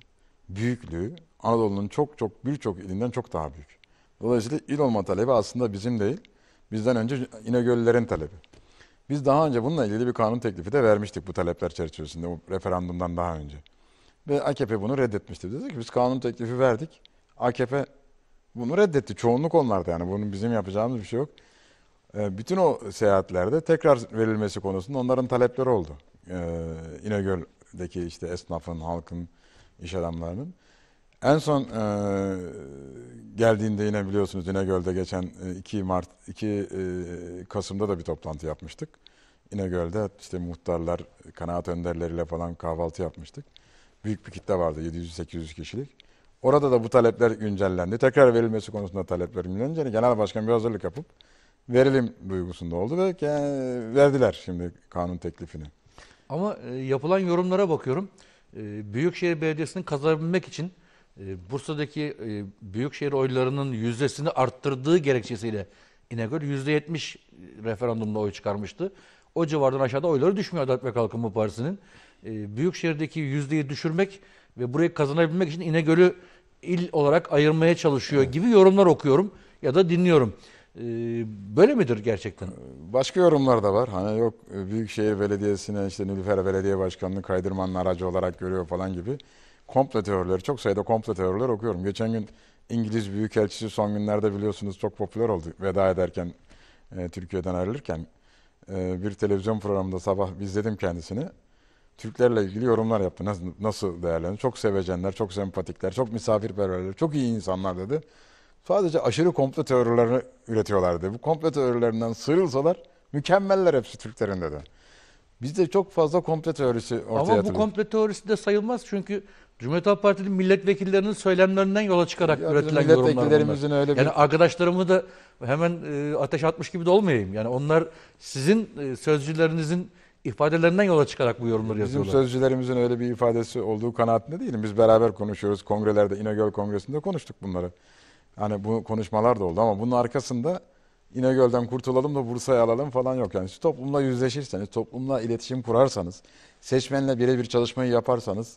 büyüklüğü Anadolu'nun çok çok birçok ilinden çok daha büyük. Dolayısıyla il olma talebi aslında bizim değil, bizden önce İnegöl'lülerin talebi. Biz daha önce bununla ilgili bir kanun teklifi de vermiştik bu talepler çerçevesinde, bu referandumdan daha önce. Ve AKP bunu reddetmişti. Dedi ki biz kanun teklifi verdik, AKP bunu reddetti. Çoğunluk onlarda yani. Bunun bizim yapacağımız bir şey yok. Ee, bütün o seyahatlerde tekrar verilmesi konusunda onların talepleri oldu. Ee, İnegöl'deki işte esnafın, halkın, iş adamlarının. En son e, geldiğinde yine biliyorsunuz İnegöl'de geçen 2 e, Mart, 2 e, Kasım'da da bir toplantı yapmıştık. İnegöl'de işte muhtarlar, kanaat önderleriyle falan kahvaltı yapmıştık. Büyük bir kitle vardı 700-800 kişilik. Orada da bu talepler güncellendi. Tekrar verilmesi konusunda talepler güncellenince genel başkan bir hazırlık yapıp verelim duygusunda oldu ve verdiler şimdi kanun teklifini. Ama e, yapılan yorumlara bakıyorum. E, büyükşehir Belediyesi'nin kazanabilmek için e, Bursa'daki büyükşehir oylarının yüzdesini arttırdığı gerekçesiyle İnegöl %70 referandumda oy çıkarmıştı. O civardan aşağıda oyları düşmüyor Adalet ve Kalkınma Partisi'nin. Büyükşehir'deki yüzdeyi düşürmek ve burayı kazanabilmek için İnegöl'ü il olarak ayırmaya çalışıyor gibi yorumlar okuyorum ya da dinliyorum. Ee, böyle midir gerçekten? Başka yorumlar da var. Hani yok e, Büyükşehir Belediyesi'ne işte Nilüfer Belediye başkanını kaydırmanın aracı olarak görüyor falan gibi. Komple teorileri, çok sayıda komple teorileri okuyorum. Geçen gün İngiliz Büyükelçisi son günlerde biliyorsunuz çok popüler oldu. Veda ederken, e, Türkiye'den ayrılırken e, bir televizyon programında sabah izledim kendisini Türklerle ilgili yorumlar yaptı. Nasıl, nasıl değerlendi? Çok sevecenler, çok sempatikler, çok misafirperverler, çok iyi insanlar dedi. Sadece aşırı komplo teorilerini üretiyorlar dedi. Bu komplo teorilerinden sıyrılsalar mükemmeller hepsi Türklerin dedi. Bizde çok fazla komplo teorisi ortaya Ama bu atılıyor. komplo teorisi de sayılmaz çünkü Cumhuriyet Halk Partili milletvekillerinin söylemlerinden yola çıkarak ya üretilen milletvekillerimizin öyle bir... Yani arkadaşlarımı da hemen e, ateş atmış gibi de olmayayım. Yani onlar sizin e, sözcülerinizin ifadelerinden yola çıkarak bu yorumları yazıyorlar. Bizim sözcülerimizin öyle bir ifadesi olduğu kanaatinde değilim. Biz beraber konuşuyoruz. Kongrelerde, İnegöl Kongresi'nde konuştuk bunları. Hani bu konuşmalar da oldu ama bunun arkasında İnegöl'den kurtulalım da Bursa'ya alalım falan yok. Yani siz toplumla yüzleşirseniz, toplumla iletişim kurarsanız, seçmenle birebir çalışmayı yaparsanız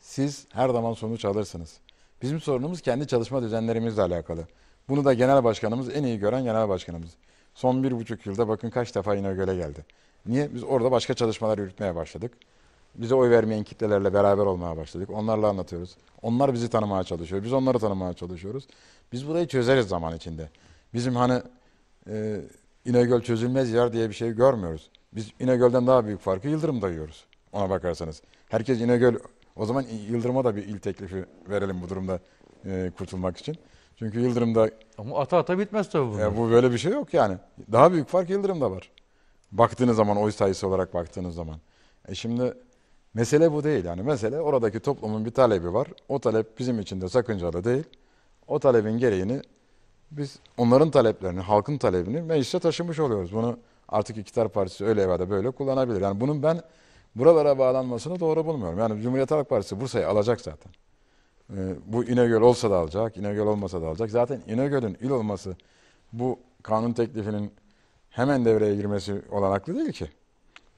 siz her zaman sonuç alırsınız. Bizim sorunumuz kendi çalışma düzenlerimizle alakalı. Bunu da genel başkanımız en iyi gören genel başkanımız. Son bir buçuk yılda bakın kaç defa İnegöl'e geldi. Niye? Biz orada başka çalışmalar yürütmeye başladık. Bize oy vermeyen kitlelerle beraber olmaya başladık. Onlarla anlatıyoruz. Onlar bizi tanımaya çalışıyor. Biz onları tanımaya çalışıyoruz. Biz burayı çözeriz zaman içinde. Bizim hani e, İnegöl çözülmez yer diye bir şey görmüyoruz. Biz İnegöl'den daha büyük farkı Yıldırım'da yiyoruz. Ona bakarsanız. Herkes İnegöl, o zaman Yıldırım'a da bir il teklifi verelim bu durumda e, kurtulmak için. Çünkü Yıldırım'da... Ama ata ata bitmez tabii bu. E, bu böyle bir şey yok yani. Daha büyük fark Yıldırım'da var. Baktığınız zaman oy sayısı olarak baktığınız zaman. E şimdi mesele bu değil yani. Mesele oradaki toplumun bir talebi var. O talep bizim için de sakıncalı değil. O talebin gereğini biz onların taleplerini, halkın talebini meclise taşımış oluyoruz. Bunu artık iktidar partisi öyle ya da böyle kullanabilir. Yani bunun ben buralara bağlanmasını doğru bulmuyorum. Yani Cumhuriyet Halk Partisi Bursa'yı alacak zaten. Ee, bu İnegöl olsa da alacak, İnegöl olmasa da alacak. Zaten İnegöl'ün il olması bu kanun teklifinin hemen devreye girmesi olanaklı değil ki.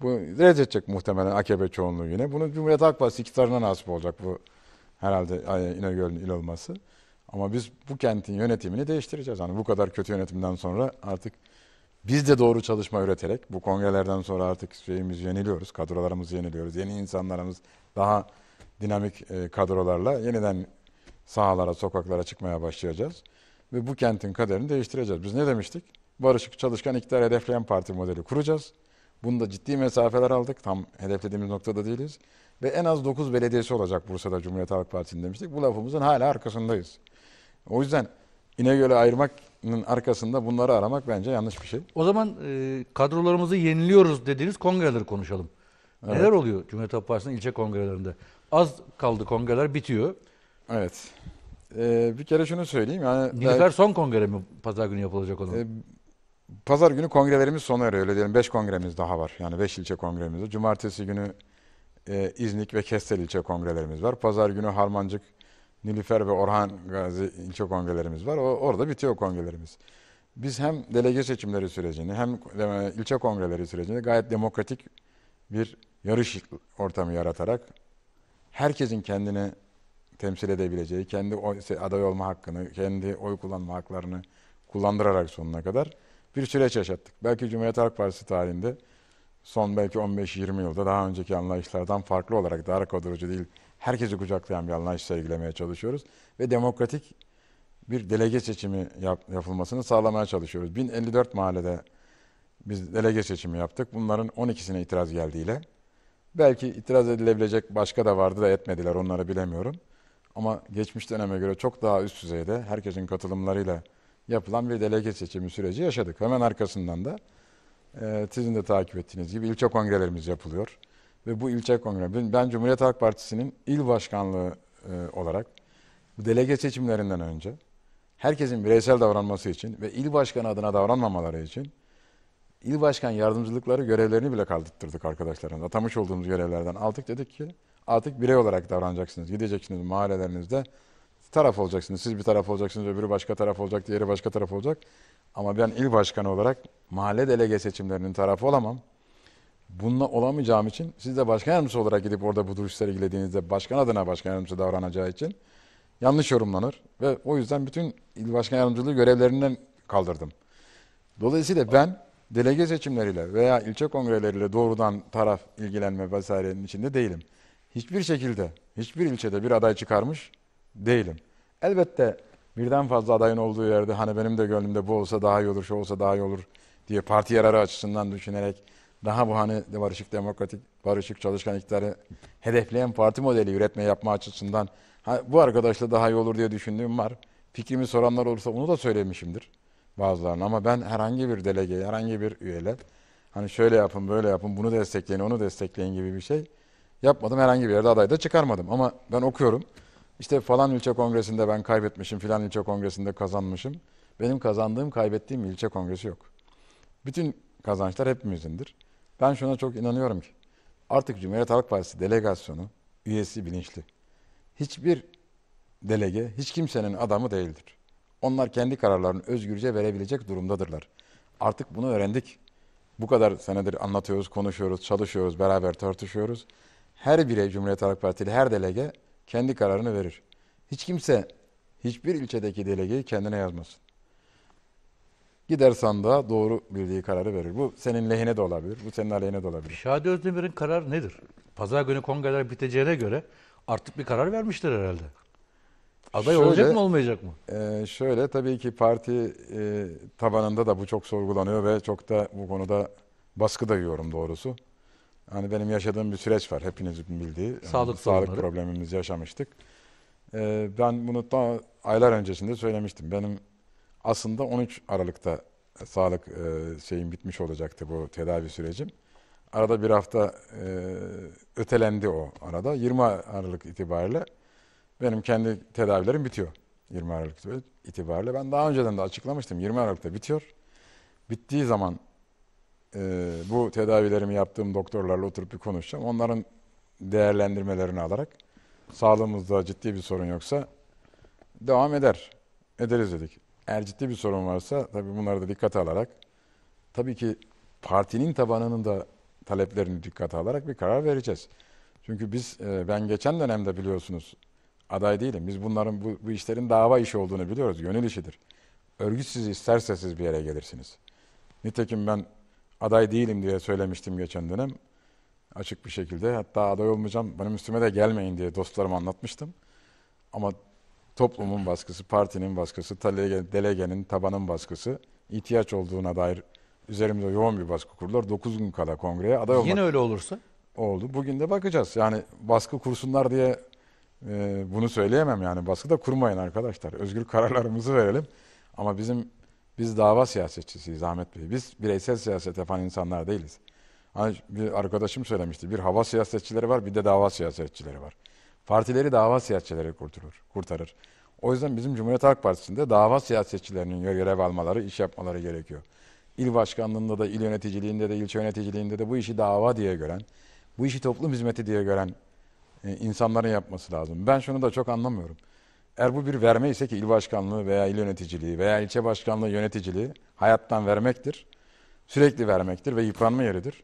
Bu reddedecek muhtemelen AKP çoğunluğu yine. Bunu Cumhuriyet Halk Partisi iktidarına nasip olacak bu herhalde İnegöl'ün il olması. Ama biz bu kentin yönetimini değiştireceğiz. Hani bu kadar kötü yönetimden sonra artık biz de doğru çalışma üreterek bu kongrelerden sonra artık şeyimiz yeniliyoruz, kadrolarımız yeniliyoruz. Yeni insanlarımız daha dinamik e, kadrolarla yeniden sahalara, sokaklara çıkmaya başlayacağız ve bu kentin kaderini değiştireceğiz. Biz ne demiştik? barışık, çalışkan, iktidar hedefleyen parti modeli kuracağız. Bunda ciddi mesafeler aldık. Tam hedeflediğimiz noktada değiliz. Ve en az 9 belediyesi olacak Bursa'da Cumhuriyet Halk Partisi'nin demiştik. Bu lafımızın hala arkasındayız. O yüzden İnegöl'ü ayırmakın arkasında bunları aramak bence yanlış bir şey. O zaman e, kadrolarımızı yeniliyoruz dediğiniz kongreleri konuşalım. Evet. Neler oluyor Cumhuriyet Halk Partisi'nin ilçe kongrelerinde? Az kaldı kongreler bitiyor. Evet. Ee, bir kere şunu söyleyeyim. yani Nilüfer belki, son kongre mi pazar günü yapılacak olan? E, Pazar günü kongrelerimiz sona eriyor. Öyle diyelim 5 kongremiz daha var. Yani 5 ilçe kongremiz var. Cumartesi günü e, İznik ve Kestel ilçe kongrelerimiz var. Pazar günü Harmancık, Nilüfer ve Orhan Gazi ilçe kongrelerimiz var. O, orada bitiyor kongrelerimiz. Biz hem delege seçimleri sürecini hem e, ilçe kongreleri sürecini gayet demokratik bir yarış ortamı yaratarak herkesin kendini temsil edebileceği, kendi aday olma hakkını, kendi oy kullanma haklarını kullandırarak sonuna kadar bir süreç yaşattık. Belki Cumhuriyet Halk Partisi tarihinde son belki 15-20 yılda daha önceki anlayışlardan farklı olarak daha kavurucu değil, herkesi kucaklayan bir anlayış sergilemeye çalışıyoruz. Ve demokratik bir delege seçimi yap, yapılmasını sağlamaya çalışıyoruz. 1054 mahallede biz delege seçimi yaptık. Bunların 12'sine itiraz geldiğiyle. Belki itiraz edilebilecek başka da vardı da etmediler onları bilemiyorum. Ama geçmiş döneme göre çok daha üst düzeyde herkesin katılımlarıyla yapılan bir delege seçimi süreci yaşadık. Hemen arkasından da e, sizin de takip ettiğiniz gibi ilçe kongrelerimiz yapılıyor. Ve bu ilçe kongre, ben Cumhuriyet Halk Partisi'nin il başkanlığı e, olarak bu delege seçimlerinden önce herkesin bireysel davranması için ve il başkanı adına davranmamaları için il başkan yardımcılıkları görevlerini bile kaldırttırdık arkadaşlarımız. Atamış olduğumuz görevlerden aldık dedik ki artık birey olarak davranacaksınız. Gideceksiniz mahallelerinizde taraf olacaksınız. Siz bir taraf olacaksınız, öbürü başka taraf olacak, diğeri başka taraf olacak. Ama ben il başkanı olarak mahalle delege seçimlerinin tarafı olamam. Bununla olamayacağım için siz de başkan yardımcısı olarak gidip orada bu duruşları ilgilediğinizde başkan adına başkan yardımcısı davranacağı için yanlış yorumlanır. Ve o yüzden bütün il başkan yardımcılığı görevlerinden kaldırdım. Dolayısıyla ben delege seçimleriyle veya ilçe kongreleriyle doğrudan taraf ilgilenme vesairenin içinde değilim. Hiçbir şekilde, hiçbir ilçede bir aday çıkarmış değilim. Elbette birden fazla adayın olduğu yerde hani benim de gönlümde bu olsa daha iyi olur, şu olsa daha iyi olur diye parti yararı açısından düşünerek daha bu hani barışık demokratik, barışık çalışkan iktidarı hedefleyen parti modeli üretme yapma açısından bu arkadaşla daha iyi olur diye düşündüğüm var. Fikrimi soranlar olursa onu da söylemişimdir bazılarına ama ben herhangi bir delege, herhangi bir üyeyle hani şöyle yapın, böyle yapın, bunu destekleyin, onu destekleyin gibi bir şey yapmadım. Herhangi bir yerde aday da çıkarmadım ama ben okuyorum. İşte falan ilçe kongresinde ben kaybetmişim, filan ilçe kongresinde kazanmışım. Benim kazandığım, kaybettiğim ilçe kongresi yok. Bütün kazançlar hepimizindir. Ben şuna çok inanıyorum ki artık Cumhuriyet Halk Partisi delegasyonu üyesi bilinçli. Hiçbir delege, hiç kimsenin adamı değildir. Onlar kendi kararlarını özgürce verebilecek durumdadırlar. Artık bunu öğrendik. Bu kadar senedir anlatıyoruz, konuşuyoruz, çalışıyoruz, beraber tartışıyoruz. Her birey Cumhuriyet Halk Partili, her delege kendi kararını verir. Hiç kimse hiçbir ilçedeki delegeyi kendine yazmasın. Gider sandığa doğru bildiği kararı verir. Bu senin lehine de olabilir, bu senin aleyhine de olabilir. Şadi Özdemir'in kararı nedir? Pazar günü kongreler biteceğine göre artık bir karar vermiştir herhalde. Aday şöyle, olacak mı olmayacak mı? E, şöyle tabii ki parti e, tabanında da bu çok sorgulanıyor ve çok da bu konuda baskı da yiyorum doğrusu. Hani benim yaşadığım bir süreç var. Hepinizin bildiği. Hani sağlık, sağlık problemimiz yaşamıştık. Ee, ben bunu daha aylar öncesinde söylemiştim. Benim aslında 13 Aralık'ta sağlık e, şeyim bitmiş olacaktı bu tedavi sürecim. Arada bir hafta e, ötelendi o arada. 20 Aralık itibariyle benim kendi tedavilerim bitiyor. 20 Aralık itibariyle. Ben daha önceden de açıklamıştım. 20 Aralık'ta bitiyor. Bittiği zaman e, bu tedavilerimi yaptığım doktorlarla oturup bir konuşacağım. Onların değerlendirmelerini alarak sağlığımızda ciddi bir sorun yoksa devam eder. Ederiz dedik. Eğer ciddi bir sorun varsa tabii bunları da dikkate alarak tabii ki partinin tabanının da taleplerini dikkate alarak bir karar vereceğiz. Çünkü biz e, ben geçen dönemde biliyorsunuz aday değilim. Biz bunların bu, bu işlerin dava işi olduğunu biliyoruz. Yönel işidir. Örgüt sizi isterse siz bir yere gelirsiniz. Nitekim ben aday değilim diye söylemiştim geçen dönem. Açık bir şekilde hatta aday olmayacağım benim üstüme de gelmeyin diye dostlarıma anlatmıştım. Ama toplumun baskısı, partinin baskısı, delegenin, tabanın baskısı ihtiyaç olduğuna dair üzerimde yoğun bir baskı kurdular. 9 gün kala kongreye aday olmak. Yine öyle olursa? Oldu. Bugün de bakacağız. Yani baskı kursunlar diye e, bunu söyleyemem yani. Baskı da kurmayın arkadaşlar. Özgür kararlarımızı verelim. Ama bizim biz dava siyasetçisiyiz Ahmet Bey. Biz bireysel siyaset yapan insanlar değiliz. Hani bir arkadaşım söylemişti. Bir hava siyasetçileri var, bir de dava siyasetçileri var. Partileri dava siyasetçileri kurtarır. kurtarır. O yüzden bizim Cumhuriyet Halk Partisi'nde dava siyasetçilerinin görev almaları, iş yapmaları gerekiyor. İl başkanlığında da, il yöneticiliğinde de, ilçe yöneticiliğinde de bu işi dava diye gören, bu işi toplum hizmeti diye gören e, insanların yapması lazım. Ben şunu da çok anlamıyorum. Eğer bu bir verme ise ki il başkanlığı veya il yöneticiliği veya ilçe başkanlığı yöneticiliği hayattan vermektir. Sürekli vermektir ve yıpranma yeridir.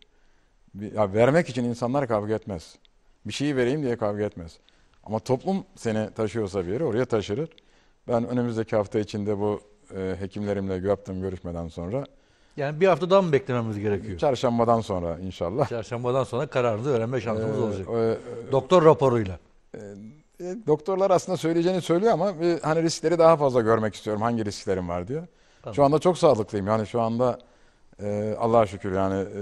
Ya vermek için insanlar kavga etmez. Bir şeyi vereyim diye kavga etmez. Ama toplum seni taşıyorsa bir yere oraya taşırır. Ben önümüzdeki hafta içinde bu e, hekimlerimle yaptığım görüşmeden sonra yani bir hafta daha mı beklememiz gerekiyor? Çarşambadan sonra inşallah. Çarşambadan sonra kararınızı öğrenme şansımız ee, olacak. E, Doktor raporuyla. E, e, doktorlar aslında söyleyeceğini söylüyor ama e, hani riskleri daha fazla görmek istiyorum. Hangi risklerim var diyor. Tamam. Şu anda çok sağlıklıyım. Yani şu anda e, Allah'a şükür yani e,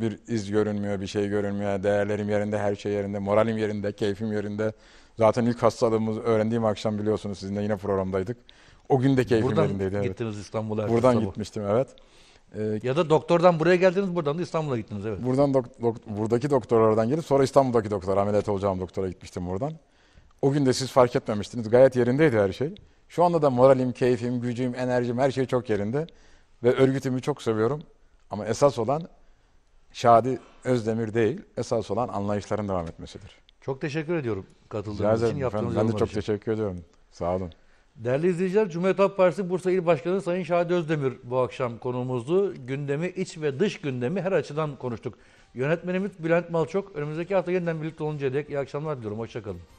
bir iz görünmüyor, bir şey görünmüyor. Değerlerim yerinde, her şey yerinde, moralim yerinde, keyfim yerinde. Zaten ilk hastalığımız öğrendiğim akşam biliyorsunuz sizinle yine programdaydık. O gün de keyfim Buradan yerindeydi. Buradan gittiniz evet. İstanbul'a. Buradan sabah. gitmiştim evet. E, ya da doktordan buraya geldiniz, buradan da İstanbul'a gittiniz evet. Buradan dok, dok, buradaki doktorlardan gelip sonra İstanbul'daki doktor, ameliyat olacağım doktora gitmiştim buradan. O gün de siz fark etmemiştiniz. Gayet yerindeydi her şey. Şu anda da moralim, keyfim, gücüm, enerjim her şey çok yerinde. Ve örgütümü çok seviyorum. Ama esas olan Şadi Özdemir değil, esas olan anlayışların devam etmesidir. Çok teşekkür ediyorum katıldığınız Rica için. Efendim, ben de çok için. teşekkür ediyorum. Sağ olun. Değerli izleyiciler, Cumhuriyet Halk Partisi Bursa İl Başkanı Sayın Şadi Özdemir bu akşam konuğumuzdu. Gündemi, iç ve dış gündemi her açıdan konuştuk. Yönetmenimiz Bülent Malçok. Önümüzdeki hafta yeniden birlikte oluncaya dek iyi akşamlar diliyorum. Hoşçakalın.